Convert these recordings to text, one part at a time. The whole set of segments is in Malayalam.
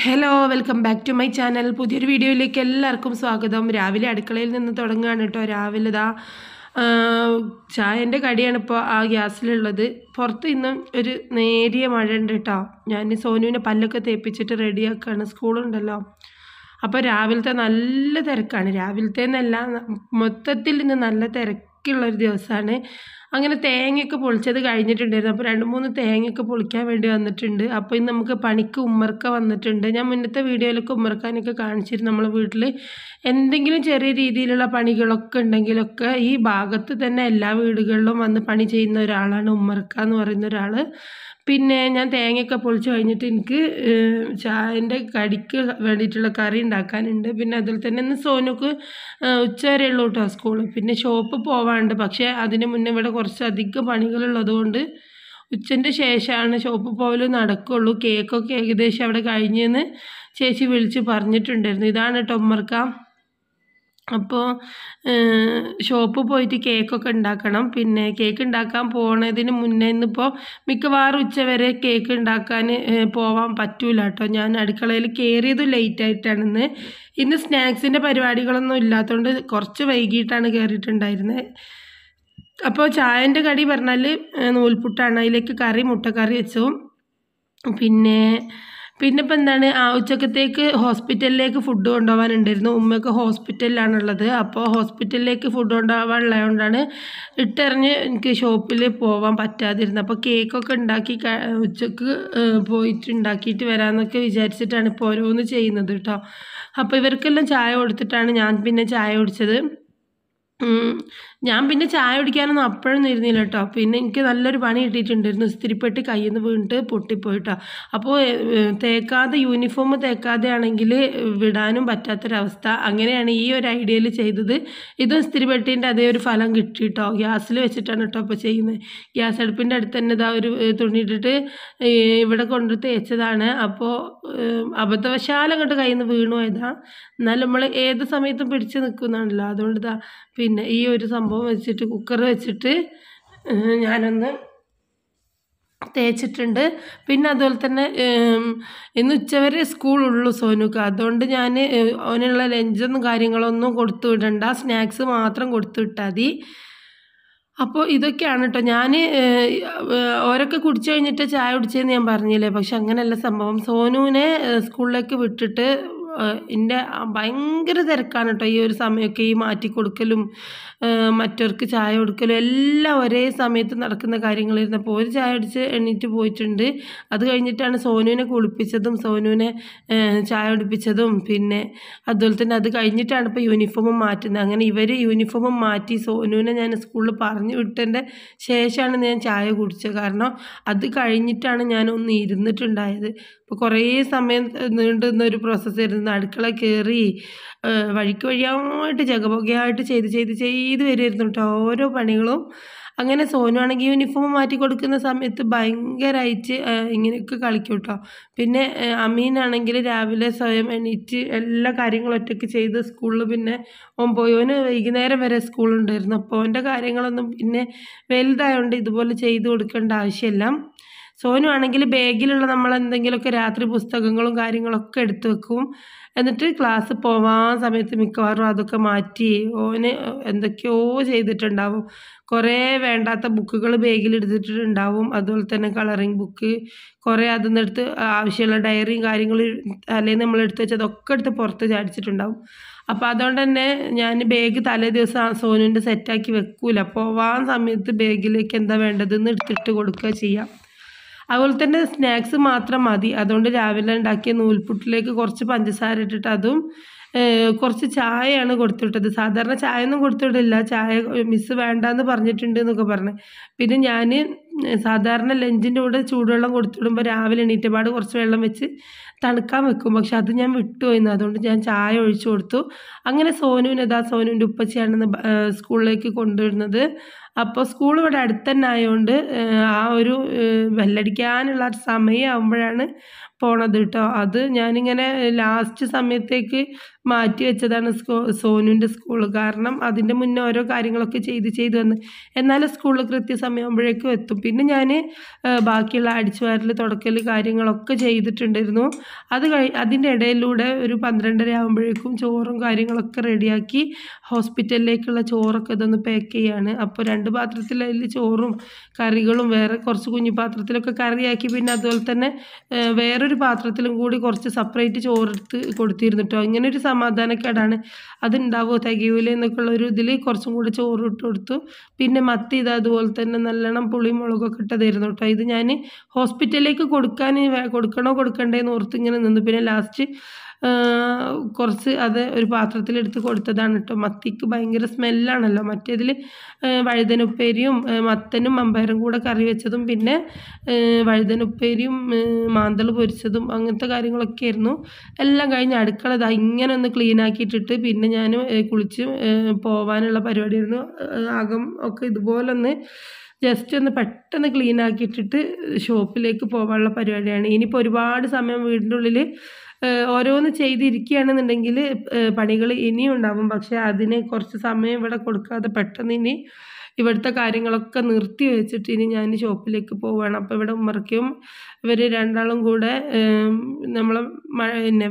hello welcome back to my channel പുതിയൊരു വീഡിയോയിലേക്ക് എല്ലാവർക്കും സ്വാഗതം രാവിലെ അടുക്കളയിൽ നിന്ന് തുടങ്ങുകയാണ് കേട്ടോ രാവിലെ ദാ ചായൻ്റെ കടിയാണ് ഇപ്പോൾ ആ ഗ്യാസിലുള്ളത് പുറത്ത് ഇന്നും ഒരു നേരിയ മഴ ഉണ്ട് കേട്ടോ ഞാൻ സോനുവിനെ പല്ലൊക്കെ തേപ്പിച്ചിട്ട് റെഡിയാക്കുകയാണ് സ്കൂളുണ്ടല്ലോ അപ്പോൾ രാവിലത്തെ നല്ല തിരക്കാണ് രാവിലത്തെ എന്നല്ല മൊത്തത്തിൽ ഇന്ന് നല്ല തിരക്കുള്ളൊരു ദിവസമാണ് അങ്ങനെ തേങ്ങയൊക്കെ പൊളിച്ചത് കഴിഞ്ഞിട്ടുണ്ടായിരുന്നു അപ്പോൾ രണ്ട് മൂന്ന് തേങ്ങയൊക്കെ പൊളിക്കാൻ വേണ്ടി വന്നിട്ടുണ്ട് അപ്പോൾ ഇന്ന് നമുക്ക് പണിക്ക് ഉമ്മർക്ക വന്നിട്ടുണ്ട് ഞാൻ മുന്നത്തെ വീഡിയോയിലൊക്കെ ഉമ്മർക്കാനൊക്കെ കാണിച്ചിരുന്നു നമ്മളെ വീട്ടിൽ എന്തെങ്കിലും ചെറിയ രീതിയിലുള്ള പണികളൊക്കെ ഉണ്ടെങ്കിലൊക്കെ ഈ ഭാഗത്ത് തന്നെ എല്ലാ വീടുകളിലും വന്ന് പണി ചെയ്യുന്ന ഒരാളാണ് ഉമ്മർക്ക എന്ന് പറയുന്ന ഒരാൾ പിന്നെ ഞാൻ തേങ്ങയൊക്കെ പൊളിച്ച് കഴിഞ്ഞിട്ട് എനിക്ക് ചായൻ്റെ കടിക്ക് വേണ്ടിയിട്ടുള്ള കറി ഉണ്ടാക്കാനുണ്ട് പിന്നെ അതിൽ തന്നെ ഇന്ന് സോനുക്ക് ഉച്ച വരെയുള്ളൂ കേട്ടോ സ്കൂൾ പിന്നെ ഷോപ്പ് പോവാണ്ട് പക്ഷേ അതിന് മുന്നേ ഇവിടെ കുറച്ചധികം കൊണ്ട് ഉച്ചൻ്റെ ശേഷമാണ് ഷോപ്പ് പോകൽ നടക്കുള്ളൂ കേക്കൊക്കെ ഏകദേശം അവിടെ കഴിഞ്ഞെന്ന് ചേച്ചി വിളിച്ച് പറഞ്ഞിട്ടുണ്ടായിരുന്നു ഇതാണ് കേട്ടോ ഉമ്മർക്ക അപ്പോൾ ഷോപ്പ് പോയിട്ട് കേക്കൊക്കെ ഉണ്ടാക്കണം പിന്നെ കേക്ക് ഉണ്ടാക്കാൻ പോണതിന് മുന്നേ ഇന്നിപ്പോൾ മിക്കവാറും ഉച്ച വരെ കേക്ക് ഉണ്ടാക്കാൻ പോവാൻ പറ്റൂല കേട്ടോ ഞാൻ അടുക്കളയിൽ കയറിയതും ലേറ്റായിട്ടാണ് ഇന്ന് ഇന്ന് സ്നാക്സിൻ്റെ പരിപാടികളൊന്നും ഇല്ലാത്തതുകൊണ്ട് കുറച്ച് വൈകിട്ടാണ് കയറിയിട്ടുണ്ടായിരുന്നത് അപ്പോൾ ചായൻ്റെ കടി പറഞ്ഞാൽ നൂൽപുട്ടാണ് അതിലേക്ക് കറി മുട്ടക്കറി വെച്ചു പിന്നെ പിന്നെ ഇപ്പം എന്താണ് ആ ഉച്ചക്കത്തേക്ക് ഹോസ്പിറ്റലിലേക്ക് ഫുഡ് കൊണ്ടുപോകാനുണ്ടായിരുന്നു ഉമ്മയ്ക്ക് ഹോസ്പിറ്റലിലാണുള്ളത് അപ്പോൾ ഹോസ്പിറ്റലിലേക്ക് ഫുഡ് കൊണ്ടാണ് ഇട്ടെറിഞ്ഞ് എനിക്ക് ഷോപ്പിൽ പോകാൻ പറ്റാതിരുന്നത് അപ്പോൾ കേക്കൊക്കെ ഉണ്ടാക്കി ഉച്ചക്ക് പോയിട്ട് ഉണ്ടാക്കിയിട്ട് വരാമെന്നൊക്കെ വിചാരിച്ചിട്ടാണ് ഇപ്പോൾ ഓരോന്ന് ചെയ്യുന്നത് കേട്ടോ അപ്പോൾ ഇവർക്കെല്ലാം ചായ കൊടുത്തിട്ടാണ് ഞാൻ പിന്നെ ചായ കുടിച്ചത് ഞാൻ പിന്നെ ചായ കുടിക്കാനൊന്നും അപ്പോഴൊന്നും ഇരുന്നില്ല കേട്ടോ പിന്നെ എനിക്ക് നല്ലൊരു പണി കിട്ടിയിട്ടുണ്ടായിരുന്നു ഇസ്തിരിപ്പെട്ട് കയ്യിൽ നിന്ന് വീണിട്ട് പൊട്ടിപ്പോയിട്ടോ അപ്പോൾ തേക്കാതെ യൂണിഫോം തേക്കാതെ ആണെങ്കിൽ വിടാനും പറ്റാത്തൊരവസ്ഥ അങ്ങനെയാണ് ഈ ഒരു ഐഡിയയിൽ ചെയ്തത് ഇതും ഇസ്തിരിപ്പെട്ടിൻ്റെ അതേ ഒരു ഫലം കിട്ടിയിട്ടോ ഗ്യാസിൽ വെച്ചിട്ടാണ് കേട്ടോ അപ്പോൾ ചെയ്യുന്നത് ഗ്യാസ് അടുപ്പിൻ്റെ അടുത്ത് തന്നെ ഇതാ ഒരു തുണിയിട്ടിട്ട് ഇവിടെ കൊണ്ടു തേച്ചതാണ് അപ്പോൾ അബദ്ധവശാലം അങ്ങോട്ട് കയ്യിൽ നിന്ന് വീണു എന്നാൽ നമ്മൾ ഏത് സമയത്തും പിടിച്ച് നിൽക്കുന്നതാണല്ലോ അതുകൊണ്ട് ഇതാ പിന്നെ ഈ ഒരു സംഭവം വെച്ചിട്ട് കുക്കർ വെച്ചിട്ട് ഞാനൊന്ന് തേച്ചിട്ടുണ്ട് പിന്നെ അതുപോലെ തന്നെ ഇന്ന് ഉച്ചവരെ സ്കൂളുള്ളൂ സോനുക്ക് അതുകൊണ്ട് ഞാൻ അവനുള്ള ലഞ്ചൊന്നും കാര്യങ്ങളൊന്നും കൊടുത്തു വിടണ്ട സ്നാക്സ് മാത്രം കൊടുത്തു വിട്ടാൽ മതി അപ്പോൾ ഇതൊക്കെയാണ് കേട്ടോ ഞാൻ ഓരൊക്കെ കുടിച്ചു കഴിഞ്ഞിട്ട് ചായ കുടിച്ചതെന്ന് ഞാൻ പറഞ്ഞില്ലേ പക്ഷെ അങ്ങനെയല്ല സംഭവം സോനുവിനെ സ്കൂളിലേക്ക് വിട്ടിട്ട് എൻ്റെ ഭയങ്കര തിരക്കാണ് കേട്ടോ ഈ ഒരു സമയമൊക്കെ ഈ മാറ്റി കൊടുക്കലും മറ്റവർക്ക് ചായ കൊടുക്കലും എല്ലാം ഒരേ സമയത്ത് നടക്കുന്ന കാര്യങ്ങളിരുന്നപ്പോൾ ഒരു ചായ അടിച്ച് എണ്ണീറ്റ് പോയിട്ടുണ്ട് അത് കഴിഞ്ഞിട്ടാണ് സോനുവിനെ കുളിപ്പിച്ചതും സോനുവിനെ ചായ കുടിപ്പിച്ചതും പിന്നെ അതുപോലെ തന്നെ അത് കഴിഞ്ഞിട്ടാണ് ഇപ്പോൾ യൂണിഫോമും മാറ്റുന്നത് അങ്ങനെ ഇവർ യൂണിഫോമും മാറ്റി സോനുവിനെ ഞാൻ സ്കൂളിൽ പറഞ്ഞു വിട്ടതിൻ്റെ ശേഷമാണ് ഞാൻ ചായ കുടിച്ചത് കാരണം അത് കഴിഞ്ഞിട്ടാണ് ഞാൻ ഒന്ന് ഇരുന്നിട്ടുണ്ടായത് അപ്പോൾ കുറേ സമയം നീണ്ടുന്ന ഒരു പ്രോസസ്സായിരുന്നു അടുക്കള കയറി വഴിക്ക് വഴിയായിട്ട് ജഗബോഗയായിട്ട് ചെയ്ത് ചെയ്ത് ചെയ്ത് വരുമായിരുന്നു കേട്ടോ ഓരോ പണികളും അങ്ങനെ സോനുവാണെങ്കിൽ ആണെങ്കിൽ യൂണിഫോം മാറ്റി കൊടുക്കുന്ന സമയത്ത് ഭയങ്കരമായിട്ട് ഇങ്ങനെയൊക്കെ കളിക്കും കേട്ടോ പിന്നെ അമീനാണെങ്കിൽ രാവിലെ സ്വയം എണീറ്റ് എല്ലാ കാര്യങ്ങളും ഒറ്റയ്ക്ക് ചെയ്ത് സ്കൂളിൽ പിന്നെ ഓൻ പോയി ഓന് വൈകുന്നേരം വരെ സ്കൂളുണ്ടായിരുന്നു അപ്പോൾ അവൻ്റെ കാര്യങ്ങളൊന്നും പിന്നെ വലുതായതുകൊണ്ട് ഇതുപോലെ ചെയ്ത് കൊടുക്കേണ്ട ആവശ്യമില്ല സോനു ആണെങ്കിൽ ബാഗിലുള്ള നമ്മൾ എന്തെങ്കിലുമൊക്കെ രാത്രി പുസ്തകങ്ങളും കാര്യങ്ങളൊക്കെ എടുത്തു വെക്കും എന്നിട്ട് ക്ലാസ് പോവാൻ സമയത്ത് മിക്കവാറും അതൊക്കെ മാറ്റി ഓന് എന്തൊക്കെയോ ചെയ്തിട്ടുണ്ടാവും കുറേ വേണ്ടാത്ത ബുക്കുകൾ ബാഗിൽ എടുത്തിട്ടുണ്ടാവും അതുപോലെ തന്നെ കളറിങ് ബുക്ക് കുറേ അതിൽ എടുത്ത് ആവശ്യമുള്ള ഡയറിയും കാര്യങ്ങളും അല്ലെങ്കിൽ നമ്മൾ എടുത്ത് വെച്ച് അതൊക്കെ എടുത്ത് പുറത്ത് ചാടിച്ചിട്ടുണ്ടാവും അപ്പോൾ അതുകൊണ്ട് തന്നെ ഞാൻ ബാഗ് തലേ ദിവസം സോനുവിൻ്റെ സെറ്റാക്കി വെക്കൂല പോവാൻ സമയത്ത് ബാഗിലേക്ക് എന്താ വേണ്ടതെന്ന് എടുത്തിട്ട് കൊടുക്കുക ചെയ്യാം അതുപോലെ തന്നെ സ്നാക്സ് മാത്രം മതി അതുകൊണ്ട് രാവിലെ ഉണ്ടാക്കിയ നൂൽപുട്ടിലേക്ക് കുറച്ച് പഞ്ചസാര ഇട്ടിട്ട് അതും കുറച്ച് ചായയാണ് കൊടുത്തുവിട്ടത് സാധാരണ ചായ ഒന്നും കൊടുത്തുവിടില്ല ചായ മിസ് വേണ്ടെന്ന് പറഞ്ഞിട്ടുണ്ട് എന്നൊക്കെ പറഞ്ഞ് പിന്നെ ഞാൻ സാധാരണ ലഞ്ചിൻ്റെ കൂടെ ചൂടുവെള്ളം കൊടുത്തുവിടുമ്പോൾ രാവിലെ എണീറ്റപാട് കുറച്ച് വെള്ളം വെച്ച് തണുക്കാൻ വെക്കും പക്ഷെ അത് ഞാൻ വിട്ടുപോയിരുന്നു അതുകൊണ്ട് ഞാൻ ചായ ഒഴിച്ചു കൊടുത്തു അങ്ങനെ സോനുവിനതാ സോനുവിൻ്റെ ഉപ്പച്ചിയാണെന്ന് സ്കൂളിലേക്ക് കൊണ്ടുവരുന്നത് അപ്പോൾ സ്കൂൾ ഇവിടെ അടുത്തന്നെ ആയതുകൊണ്ട് ആ ഒരു വെല്ലടിക്കാനുള്ള സമയം ആകുമ്പോഴാണ് പോണത് കേട്ടോ അത് ഞാനിങ്ങനെ ലാസ്റ്റ് സമയത്തേക്ക് മാറ്റി വെച്ചതാണ് സ്കൂ സോനുവിൻ്റെ സ്കൂൾ കാരണം അതിൻ്റെ മുന്നേ ഓരോ കാര്യങ്ങളൊക്കെ ചെയ്ത് ചെയ്ത് വന്ന് എന്നാലും സ്കൂളിൽ കൃത്യസമയമാകുമ്പോഴേക്കും എത്തും പിന്നെ ഞാൻ ബാക്കിയുള്ള അടിച്ചുവാരിൽ തുടക്കൽ കാര്യങ്ങളൊക്കെ ചെയ്തിട്ടുണ്ടായിരുന്നു അത് കഴി അതിൻ്റെ ഇടയിലൂടെ ഒരു പന്ത്രണ്ടര ആകുമ്പോഴേക്കും ചോറും കാര്യങ്ങളൊക്കെ റെഡിയാക്കി ഹോസ്പിറ്റലിലേക്കുള്ള ചോറൊക്കെ ഇതൊന്ന് പാക്ക് ചെയ്യാണ് അപ്പോൾ രണ്ട് പാത്രത്തിൽ അതിൽ ചോറും കറികളും വേറെ കുറച്ച് കുഞ്ഞു പാത്രത്തിലൊക്കെ കറിയാക്കി പിന്നെ അതുപോലെ തന്നെ വേറൊരു വേറൊരു പാത്രത്തിലും കൂടി കുറച്ച് സെപ്പറേറ്റ് ചോറെടുത്ത് കൊടുത്തിരുന്നിട്ടോ ഇങ്ങനെ ഒരു സമാധാനക്കേടാണ് അതുണ്ടാവുമോ തികയൂല എന്നൊക്കെയുള്ള ഒരു ഇതിൽ കുറച്ചും കൂടി ചോറ് ഇട്ട് കൊടുത്തു പിന്നെ മത്തി ഇത് അതുപോലെ തന്നെ നല്ലോണം പുളി മുളകൊക്കെ ഇട്ടതായിരുന്നു കേട്ടോ ഇത് ഞാൻ ഹോസ്പിറ്റലിലേക്ക് കൊടുക്കാൻ കൊടുക്കണോ കൊടുക്കണ്ടേ എന്ന് ഓർത്ത് ഇങ്ങനെ നിന്നു പിന്നെ ലാസ്റ്റ് കുറച്ച് അത് ഒരു പാത്രത്തിലെടുത്ത് കൊടുത്തതാണ് കേട്ടോ മത്തിക്ക് ഭയങ്കര സ്മെല്ലാണല്ലോ മറ്റേതിൽ വഴുതനുപ്പേരിയും മത്തനും അമ്പയറും കൂടെ കറി വെച്ചതും പിന്നെ വഴുതനുപ്പേരിയും മാന്തൾ പൊരിച്ചതും അങ്ങനത്തെ കാര്യങ്ങളൊക്കെ ആയിരുന്നു എല്ലാം കഴിഞ്ഞ് അടുക്കള ഇതാ ഇങ്ങനെ ഒന്ന് ക്ലീൻ ആക്കിയിട്ടിട്ട് പിന്നെ ഞാൻ കുളിച്ച് പോവാനുള്ള പരിപാടിയായിരുന്നു ആകം ഒക്കെ ഇതുപോലൊന്ന് ജസ്റ്റ് ഒന്ന് പെട്ടെന്ന് ക്ലീൻ ആക്കിയിട്ടിട്ട് ഷോപ്പിലേക്ക് പോകാനുള്ള പരിപാടിയാണ് ഇനിയിപ്പോൾ ഒരുപാട് സമയം വീടിൻ്റെ ഉള്ളിൽ ഓരോന്ന് ചെയ്തിരിക്കുകയാണെന്നുണ്ടെങ്കിൽ പണികൾ ഇനിയും ഉണ്ടാവും പക്ഷേ അതിന് കുറച്ച് സമയം ഇവിടെ കൊടുക്കാതെ പെട്ടെന്ന് ഇനി ഇവിടുത്തെ കാര്യങ്ങളൊക്കെ നിർത്തി വെച്ചിട്ട് ഇനി ഞാൻ ഷോപ്പിലേക്ക് പോവുകയാണ് അപ്പോൾ ഇവിടെ ഉമ്മറയ്ക്കും ഇവർ രണ്ടാളും കൂടെ നമ്മൾ പിന്നെ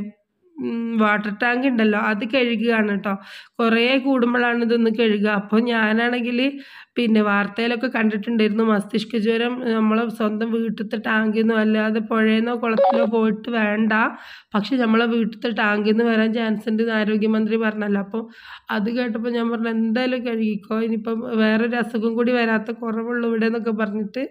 വാട്ടർ ടാങ്ക് ഉണ്ടല്ലോ അത് കഴുകുകയാണ് കേട്ടോ കുറേ കൂടുമ്പോഴാണ് ഇതൊന്ന് കഴുകുക അപ്പോൾ ഞാനാണെങ്കിൽ പിന്നെ വാർത്തയിലൊക്കെ കണ്ടിട്ടുണ്ടായിരുന്നു മസ്തിഷ്ക ജ്വരം നമ്മൾ സ്വന്തം വീട്ടിലത്തെ ടാങ്കിൽ നിന്നോ അല്ലാതെ പുഴയെന്നോ കുളത്തിലോ പോയിട്ട് വേണ്ട പക്ഷെ നമ്മളെ വീട്ടിലത്തെ ടാങ്കിൽ നിന്ന് വരാൻ ചാൻസ് ഉണ്ട് എന്ന് ആരോഗ്യമന്ത്രി പറഞ്ഞല്ലോ അപ്പോൾ അത് കേട്ടപ്പോൾ ഞാൻ പറഞ്ഞു എന്തായാലും കഴുകിക്കോ ഇനിയിപ്പം വേറൊരു അസുഖം കൂടി വരാത്ത കുറവുള്ളൂ ഇവിടെ എന്നൊക്കെ പറഞ്ഞിട്ട്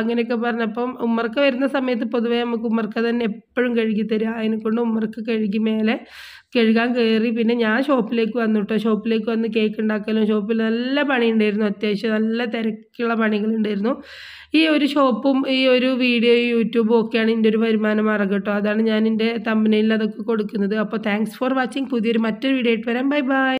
അങ്ങനെയൊക്കെ പറഞ്ഞപ്പം ഉമ്മർക്ക് വരുന്ന സമയത്ത് പൊതുവേ നമുക്ക് ഉമ്മർക്ക് തന്നെ എപ്പോഴും കഴുകി തരിക അതിനെക്കൊണ്ട് ഉമ്മർക്ക് കഴുകി മേലെ കഴുകാൻ കയറി പിന്നെ ഞാൻ ഷോപ്പിലേക്ക് വന്നു കേട്ടോ ഷോപ്പിലേക്ക് വന്ന് കേക്ക് ഉണ്ടാക്കലും ഷോപ്പിൽ നല്ല പണി ഉണ്ടായിരുന്നു അത്യാവശ്യം നല്ല തിരക്കുള്ള പണികളുണ്ടായിരുന്നു ഈ ഒരു ഷോപ്പും ഈ ഒരു വീഡിയോ യൂട്യൂബും ഒക്കെയാണ് എൻ്റെ ഒരു വരുമാന മാർഗം കേട്ടോ അതാണ് ഞാൻ എൻ്റെ തമ്പനയിൽ അതൊക്കെ കൊടുക്കുന്നത് അപ്പോൾ താങ്ക്സ് ഫോർ വാച്ചിങ് പുതിയൊരു മറ്റൊരു വീഡിയോ ആയിട്ട് വരാം ബൈ ബൈ